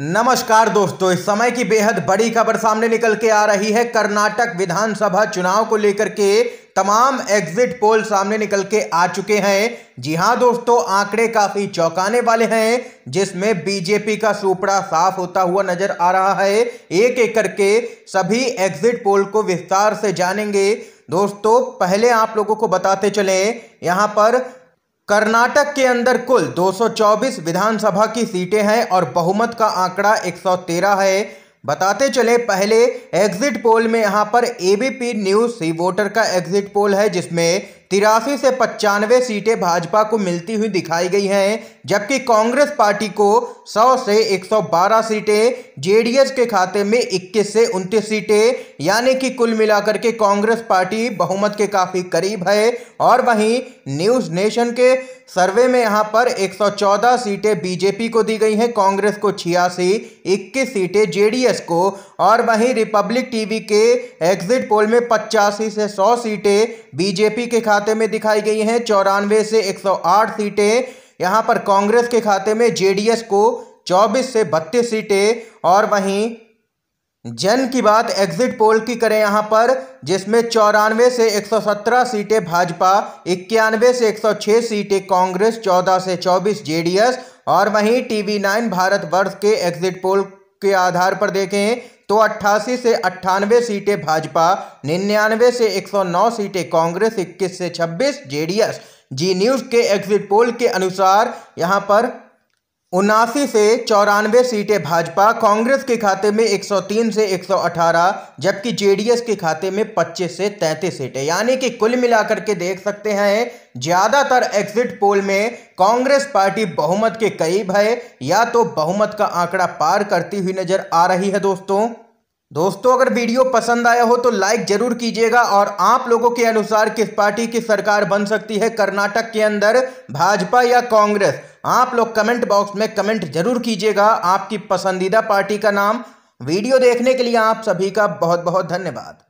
नमस्कार दोस्तों इस समय की बेहद बड़ी खबर सामने निकल के आ रही है कर्नाटक विधानसभा चुनाव को लेकर के तमाम एग्जिट पोल सामने निकल के आ चुके हैं जी हां दोस्तों आंकड़े काफी चौंकाने वाले हैं जिसमें बीजेपी का सुपड़ा साफ होता हुआ नजर आ रहा है एक एक करके सभी एग्जिट पोल को विस्तार से जानेंगे दोस्तों पहले आप लोगों को बताते चले यहां पर कर्नाटक के अंदर कुल 224 विधानसभा की सीटें हैं और बहुमत का आंकड़ा 113 है बताते चले पहले एग्जिट पोल में यहाँ पर एबीपी न्यूज सी वोटर का एग्जिट पोल है जिसमें तिरासी से पचानवे सीटें भाजपा को मिलती हुई दिखाई गई हैं जबकि कांग्रेस पार्टी को 100 से 112 सीटें जेडीएस के खाते में 21 से 29 सीटें यानी कि कुल मिलाकर के कांग्रेस पार्टी बहुमत के काफ़ी करीब है और वहीं न्यूज़ नेशन के सर्वे में यहां पर 114 सीटें बीजेपी को दी गई हैं कांग्रेस को छियासी इक्कीस सीटें जेडीएस को और वहीं रिपब्लिक टीवी के एग्जिट पोल में पचासी से 100 सीटें बीजेपी के खाते में दिखाई गई हैं चौरानवे से 108 सीटें यहाँ पर कांग्रेस के खाते में जेडीएस को 24 से 32 सीटें और वहीं जन की बात एग्जिट पोल की करें यहाँ पर जिसमें चौरानवे से 117 सीटें भाजपा इक्यानवे से 106 सीटें कांग्रेस 14 से 24 जेडीएस और वहीं टीवी नाइन भारत वर्ष के एग्जिट पोल के आधार पर देखें तो अट्ठासी से अट्ठानवे सीटें भाजपा निन्यानवे से 109 सीटें कांग्रेस इक्कीस से 26 जेडीएस जी न्यूज़ के एग्जिट पोल के अनुसार यहां पर उनासी से चौरानवे सीटें भाजपा कांग्रेस के खाते में 103 से 118 जबकि जेडीएस के खाते में 25 से 33 सीटें यानी कि कुल मिलाकर के देख सकते हैं ज़्यादातर एग्जिट पोल में कांग्रेस पार्टी बहुमत के करीब है या तो बहुमत का आंकड़ा पार करती हुई नजर आ रही है दोस्तों दोस्तों अगर वीडियो पसंद आया हो तो लाइक जरूर कीजिएगा और आप लोगों के अनुसार किस पार्टी की सरकार बन सकती है कर्नाटक के अंदर भाजपा या कांग्रेस आप लोग कमेंट बॉक्स में कमेंट जरूर कीजिएगा आपकी पसंदीदा पार्टी का नाम वीडियो देखने के लिए आप सभी का बहुत बहुत धन्यवाद